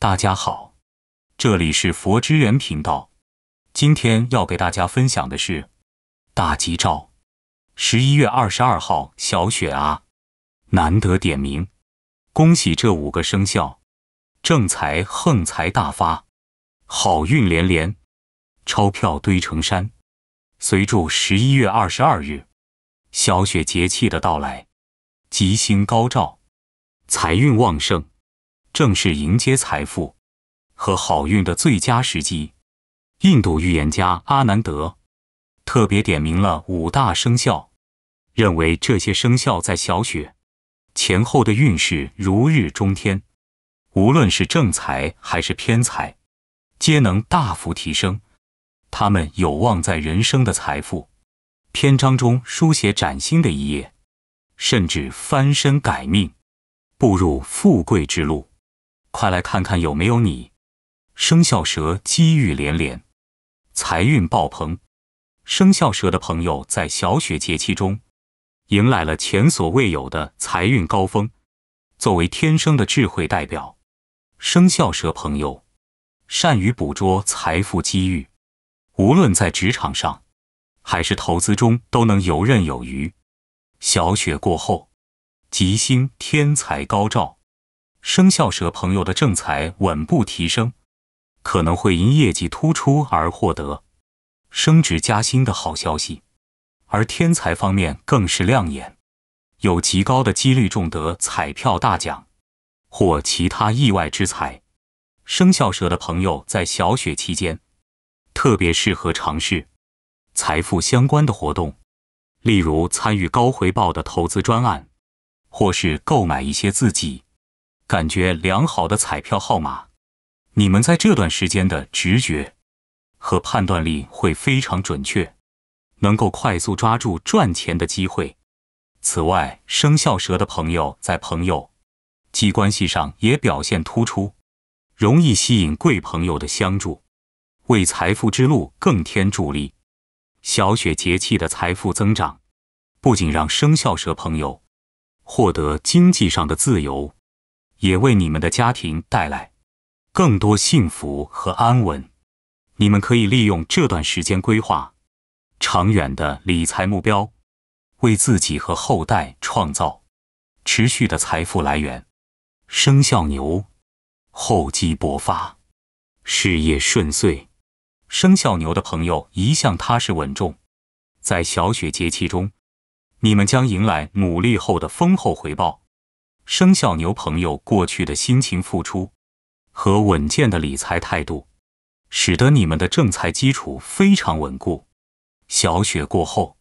大家好，这里是佛之源频道。今天要给大家分享的是大吉兆，十一月二十二号小雪啊，难得点名，恭喜这五个生肖，正财、横财大发，好运连连，钞票堆成山。随祝十一月二十二日小雪节气的到来，吉星高照，财运旺盛。正是迎接财富和好运的最佳时机。印度预言家阿南德特别点名了五大生肖，认为这些生肖在小雪前后的运势如日中天，无论是正财还是偏财，皆能大幅提升。他们有望在人生的财富篇章中书写崭新的一页，甚至翻身改命，步入富贵之路。快来看看有没有你！生肖蛇机遇连连，财运爆棚。生肖蛇的朋友在小雪节气中迎来了前所未有的财运高峰。作为天生的智慧代表，生肖蛇朋友善于捕捉财富机遇，无论在职场上还是投资中都能游刃有余。小雪过后，吉星天才高照。生肖蛇朋友的正财稳步提升，可能会因业绩突出而获得升职加薪的好消息；而天才方面更是亮眼，有极高的几率中得彩票大奖或其他意外之财。生肖蛇的朋友在小雪期间特别适合尝试财富相关的活动，例如参与高回报的投资专案，或是购买一些自己。感觉良好的彩票号码，你们在这段时间的直觉和判断力会非常准确，能够快速抓住赚钱的机会。此外，生肖蛇的朋友在朋友际关系上也表现突出，容易吸引贵朋友的相助，为财富之路更添助力。小雪节气的财富增长，不仅让生肖蛇朋友获得经济上的自由。也为你们的家庭带来更多幸福和安稳。你们可以利用这段时间规划长远的理财目标，为自己和后代创造持续的财富来源。生肖牛厚积薄发，事业顺遂。生肖牛的朋友一向踏实稳重，在小雪节气中，你们将迎来努力后的丰厚回报。生肖牛朋友过去的辛勤付出和稳健的理财态度，使得你们的正财基础非常稳固。小雪过后，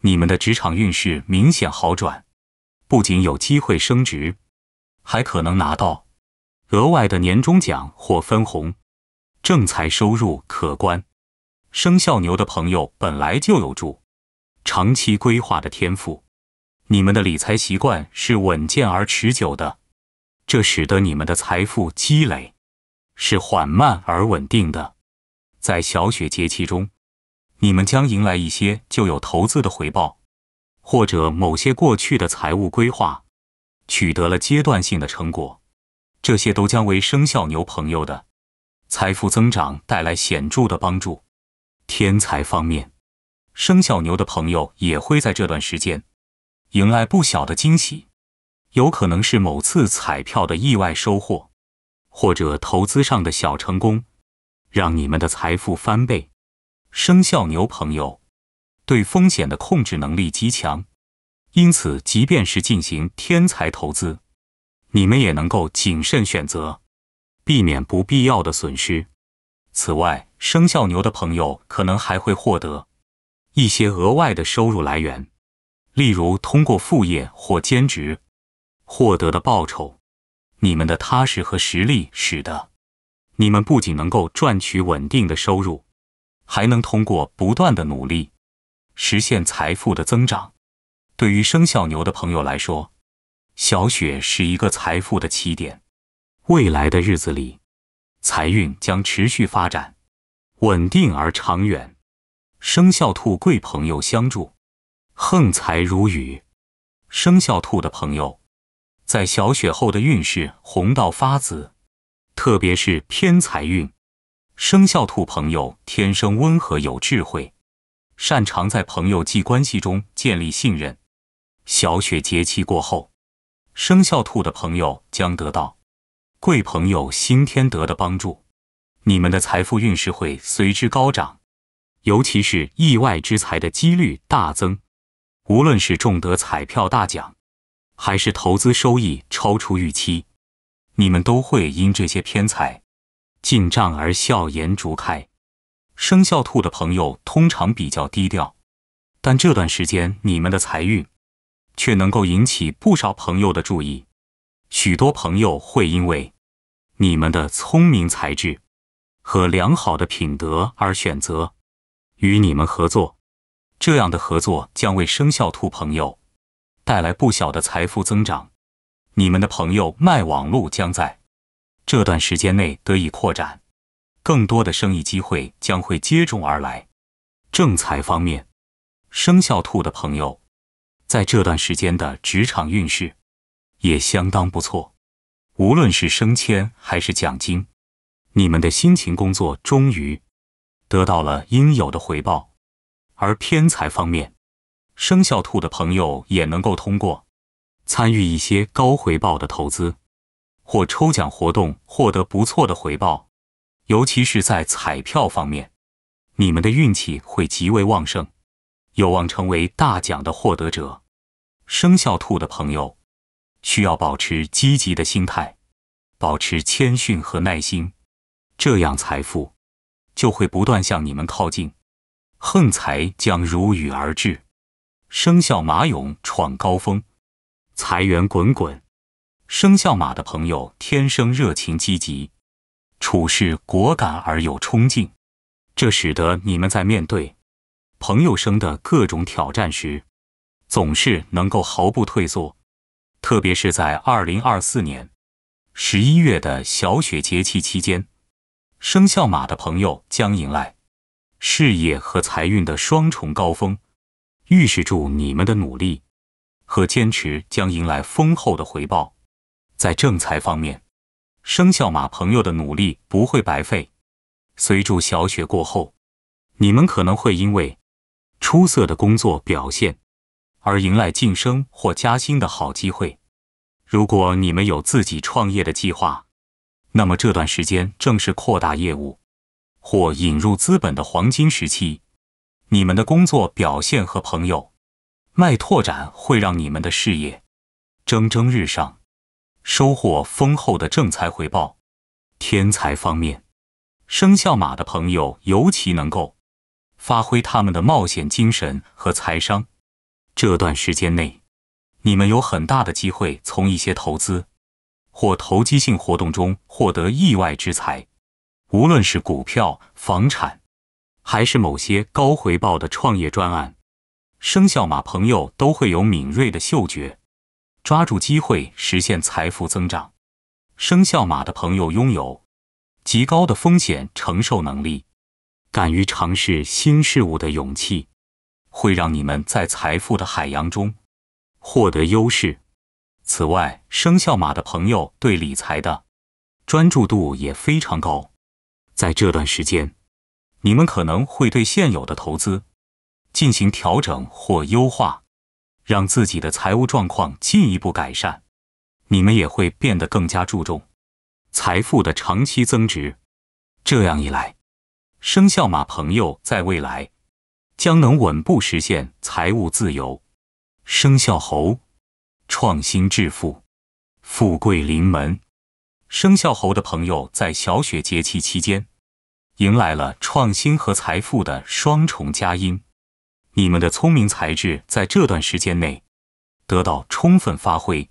你们的职场运势明显好转，不仅有机会升职，还可能拿到额外的年终奖或分红，正财收入可观。生肖牛的朋友本来就有助长期规划的天赋。你们的理财习惯是稳健而持久的，这使得你们的财富积累是缓慢而稳定的。在小雪节气中，你们将迎来一些就有投资的回报，或者某些过去的财务规划取得了阶段性的成果。这些都将为生肖牛朋友的财富增长带来显著的帮助。天才方面，生肖牛的朋友也会在这段时间。迎来不小的惊喜，有可能是某次彩票的意外收获，或者投资上的小成功，让你们的财富翻倍。生肖牛朋友对风险的控制能力极强，因此即便是进行天才投资，你们也能够谨慎选择，避免不必要的损失。此外，生肖牛的朋友可能还会获得一些额外的收入来源。例如，通过副业或兼职获得的报酬，你们的踏实和实力使得你们不仅能够赚取稳定的收入，还能通过不断的努力实现财富的增长。对于生肖牛的朋友来说，小雪是一个财富的起点，未来的日子里，财运将持续发展，稳定而长远。生肖兔贵朋友相助。横财如雨，生肖兔的朋友在小雪后的运势红到发紫，特别是偏财运。生肖兔朋友天生温和有智慧，擅长在朋友际关系中建立信任。小雪节气过后，生肖兔的朋友将得到贵朋友辛天德的帮助，你们的财富运势会随之高涨，尤其是意外之财的几率大增。无论是中得彩票大奖，还是投资收益超出预期，你们都会因这些偏财进账而笑颜逐开。生肖兔的朋友通常比较低调，但这段时间你们的财运却能够引起不少朋友的注意。许多朋友会因为你们的聪明才智和良好的品德而选择与你们合作。这样的合作将为生肖兔朋友带来不小的财富增长，你们的朋友卖网络将在这段时间内得以扩展，更多的生意机会将会接踵而来。正财方面，生肖兔的朋友在这段时间的职场运势也相当不错，无论是升迁还是奖金，你们的辛勤工作终于得到了应有的回报。而偏财方面，生肖兔的朋友也能够通过参与一些高回报的投资或抽奖活动获得不错的回报，尤其是在彩票方面，你们的运气会极为旺盛，有望成为大奖的获得者。生肖兔的朋友需要保持积极的心态，保持谦逊和耐心，这样财富就会不断向你们靠近。横财将如雨而至，生肖马勇闯高峰，财源滚滚。生肖马的朋友天生热情积极，处事果敢而有冲劲，这使得你们在面对朋友生的各种挑战时，总是能够毫不退缩。特别是在二零二四年十一月的小雪节气期间，生肖马的朋友将迎来。事业和财运的双重高峰，预示着你们的努力和坚持将迎来丰厚的回报。在正财方面，生肖马朋友的努力不会白费。随着小雪过后，你们可能会因为出色的工作表现而迎来晋升或加薪的好机会。如果你们有自己创业的计划，那么这段时间正是扩大业务。或引入资本的黄金时期，你们的工作表现和朋友卖拓展会让你们的事业蒸蒸日上，收获丰厚的正财回报。天才方面，生肖马的朋友尤其能够发挥他们的冒险精神和财商。这段时间内，你们有很大的机会从一些投资或投机性活动中获得意外之财。无论是股票、房产，还是某些高回报的创业专案，生肖马朋友都会有敏锐的嗅觉，抓住机会实现财富增长。生肖马的朋友拥有极高的风险承受能力，敢于尝试新事物的勇气，会让你们在财富的海洋中获得优势。此外，生肖马的朋友对理财的专注度也非常高。在这段时间，你们可能会对现有的投资进行调整或优化，让自己的财务状况进一步改善。你们也会变得更加注重财富的长期增值。这样一来，生肖马朋友在未来将能稳步实现财务自由。生肖猴，创新致富，富贵临门。生肖猴的朋友在小雪节气期间，迎来了创新和财富的双重佳音。你们的聪明才智在这段时间内得到充分发挥，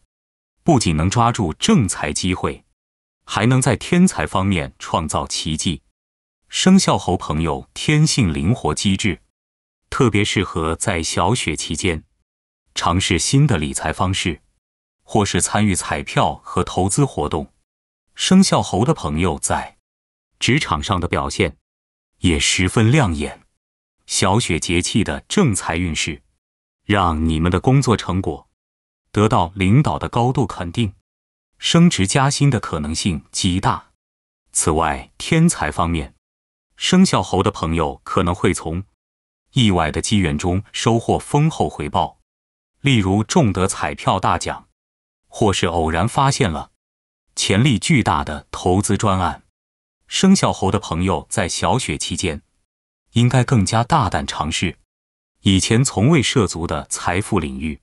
不仅能抓住正财机会，还能在天才方面创造奇迹。生肖猴朋友天性灵活机智，特别适合在小雪期间尝试新的理财方式，或是参与彩票和投资活动。生肖猴的朋友在职场上的表现也十分亮眼。小雪节气的正财运势，让你们的工作成果得到领导的高度肯定，升职加薪的可能性极大。此外，天才方面，生肖猴的朋友可能会从意外的机缘中收获丰厚回报，例如中得彩票大奖，或是偶然发现了。潜力巨大的投资专案。生肖猴的朋友在小雪期间，应该更加大胆尝试以前从未涉足的财富领域。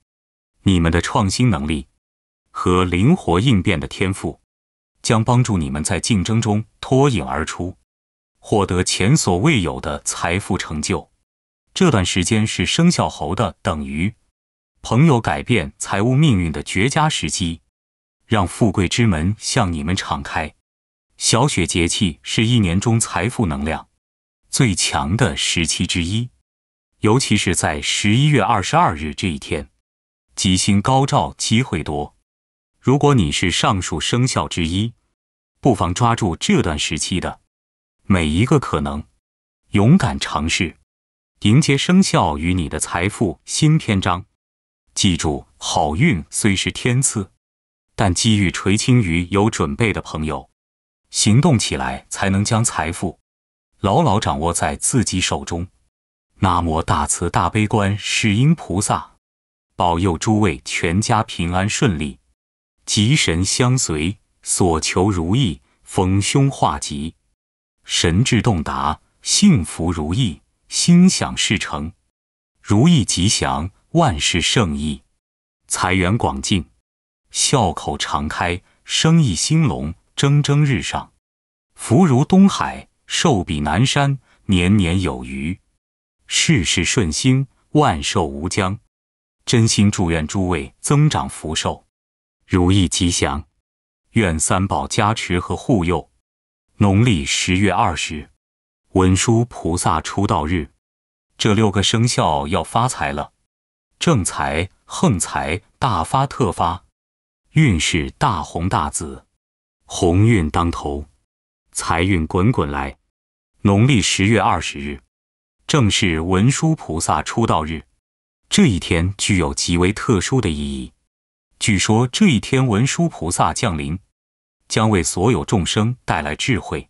你们的创新能力，和灵活应变的天赋，将帮助你们在竞争中脱颖而出，获得前所未有的财富成就。这段时间是生肖猴的等于朋友改变财务命运的绝佳时机。让富贵之门向你们敞开。小雪节气是一年中财富能量最强的时期之一，尤其是在十一月二十二日这一天，吉星高照，机会多。如果你是上述生肖之一，不妨抓住这段时期的每一个可能，勇敢尝试，迎接生肖与你的财富新篇章。记住，好运虽是天赐。但机遇垂青于有准备的朋友，行动起来才能将财富牢牢掌握在自己手中。那么大慈大悲观世音菩萨，保佑诸位全家平安顺利，吉神相随，所求如意，逢凶化吉，神志洞达，幸福如意，心想事成，如意吉祥，万事胜意，财源广进。笑口常开，生意兴隆，蒸蒸日上，福如东海，寿比南山，年年有余，事事顺心，万寿无疆。真心祝愿诸位增长福寿，如意吉祥。愿三宝加持和护佑。农历十月二十，文殊菩萨出道日，这六个生肖要发财了，正财、横财，大发特发。运势大红大紫，鸿运当头，财运滚滚来。农历十月二十日，正是文殊菩萨出道日，这一天具有极为特殊的意义。据说这一天文殊菩萨降临，将为所有众生带来智慧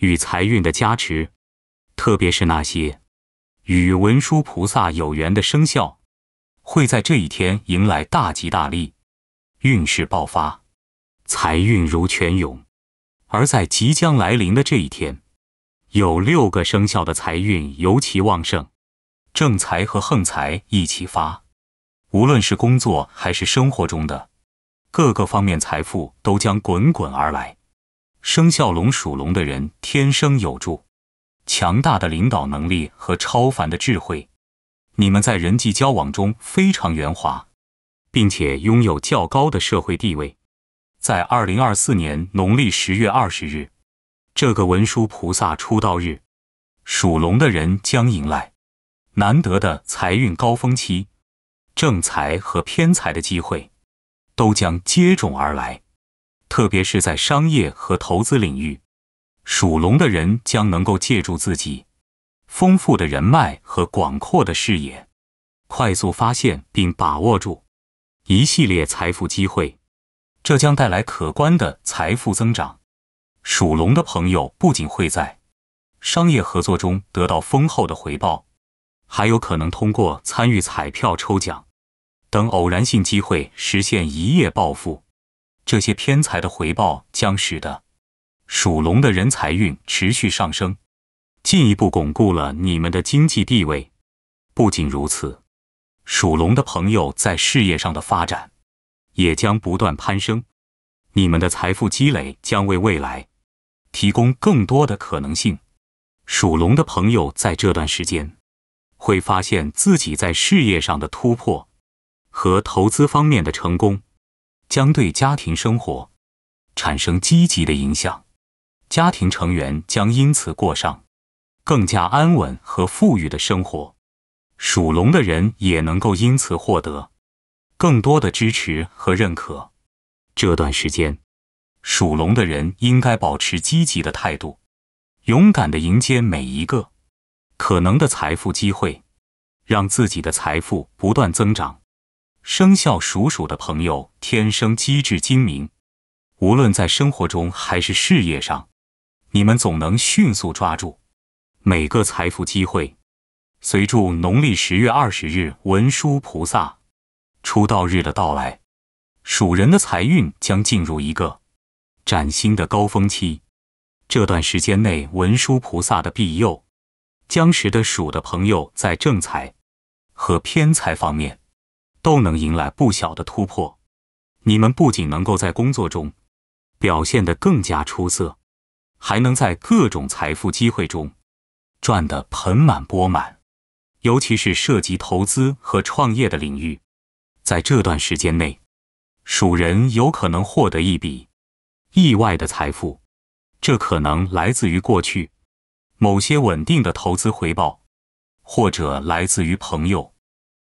与财运的加持。特别是那些与文殊菩萨有缘的生肖，会在这一天迎来大吉大利。运势爆发，财运如泉涌，而在即将来临的这一天，有六个生肖的财运尤其旺盛，正财和横财一起发。无论是工作还是生活中的各个方面，财富都将滚滚而来。生肖龙属龙的人天生有助强大的领导能力和超凡的智慧，你们在人际交往中非常圆滑。并且拥有较高的社会地位。在二零二四年农历十月二十日，这个文殊菩萨出道日，属龙的人将迎来难得的财运高峰期，正财和偏财的机会都将接踵而来。特别是在商业和投资领域，属龙的人将能够借助自己丰富的人脉和广阔的视野，快速发现并把握住。一系列财富机会，这将带来可观的财富增长。属龙的朋友不仅会在商业合作中得到丰厚的回报，还有可能通过参与彩票抽奖等偶然性机会实现一夜暴富。这些偏财的回报将使得属龙的人财运持续上升，进一步巩固了你们的经济地位。不仅如此。属龙的朋友在事业上的发展也将不断攀升，你们的财富积累将为未来提供更多的可能性。属龙的朋友在这段时间会发现自己在事业上的突破和投资方面的成功，将对家庭生活产生积极的影响。家庭成员将因此过上更加安稳和富裕的生活。属龙的人也能够因此获得更多的支持和认可。这段时间，属龙的人应该保持积极的态度，勇敢地迎接每一个可能的财富机会，让自己的财富不断增长。生肖属鼠的朋友天生机智精明，无论在生活中还是事业上，你们总能迅速抓住每个财富机会。随着农历十月二十日文殊菩萨出道日的到来，属人的财运将进入一个崭新的高峰期。这段时间内，文殊菩萨的庇佑将使得属的朋友在正财和偏财方面都能迎来不小的突破。你们不仅能够在工作中表现得更加出色，还能在各种财富机会中赚得盆满钵满。尤其是涉及投资和创业的领域，在这段时间内，属人有可能获得一笔意外的财富。这可能来自于过去某些稳定的投资回报，或者来自于朋友、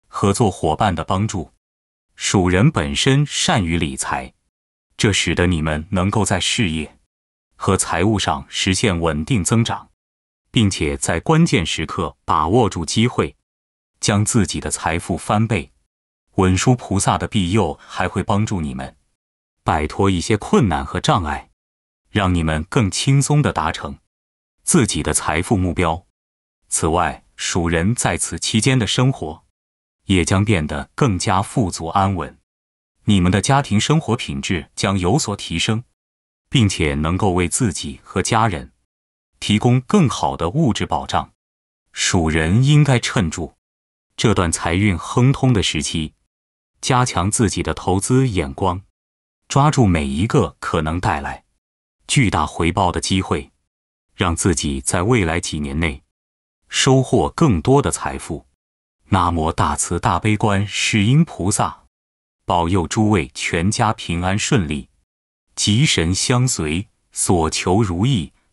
合作伙伴的帮助。属人本身善于理财，这使得你们能够在事业和财务上实现稳定增长。并且在关键时刻把握住机会，将自己的财富翻倍。文殊菩萨的庇佑还会帮助你们摆脱一些困难和障碍，让你们更轻松地达成自己的财富目标。此外，属人在此期间的生活也将变得更加富足安稳，你们的家庭生活品质将有所提升，并且能够为自己和家人。提供更好的物质保障，属人应该趁住这段财运亨通的时期，加强自己的投资眼光，抓住每一个可能带来巨大回报的机会，让自己在未来几年内收获更多的财富。南无大慈大悲观世音菩萨，保佑诸位全家平安顺利，吉神相随，所求如意。